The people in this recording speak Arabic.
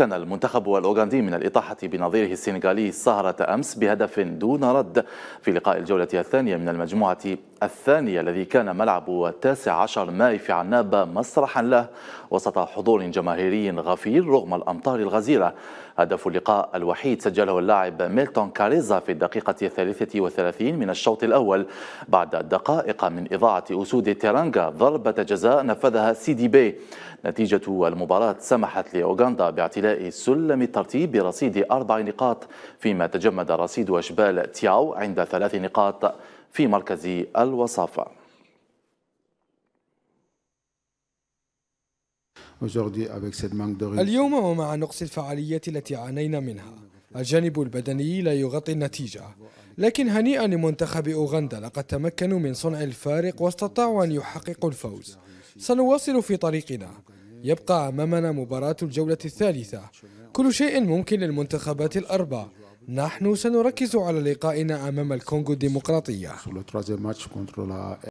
مكن المنتخب الأوغندي من الإطاحة بنظيره السنغالي سهرة أمس بهدف دون رد في لقاء الجولة الثانية من المجموعة الثاني الذي كان ملعب 19 ماي في عنابة مسرحا له وسط حضور جماهيري غفير رغم الأمطار الغزيرة هدف اللقاء الوحيد سجله اللاعب ميلتون كاريزا في الدقيقة الثالثة وثلاثين من الشوط الأول بعد دقائق من إضاعة أسود تيرانغا ضربة جزاء نفذها سيدي بي نتيجة المباراة سمحت لأوغندا باعتلاء سلم الترتيب برصيد أربع نقاط فيما تجمد رصيد أشبال تياو عند ثلاث نقاط في مركز الوصافة اليوم ومع نقص الفعالية التي عانينا منها الجانب البدني لا يغطي النتيجة لكن هنيئا لمنتخب أوغندا لقد تمكنوا من صنع الفارق واستطاعوا أن يحققوا الفوز سنواصل في طريقنا يبقى أمامنا مباراة الجولة الثالثة كل شيء ممكن للمنتخبات الأربع نحن سنركز على لقائنا أمام الكونغو الديمقراطية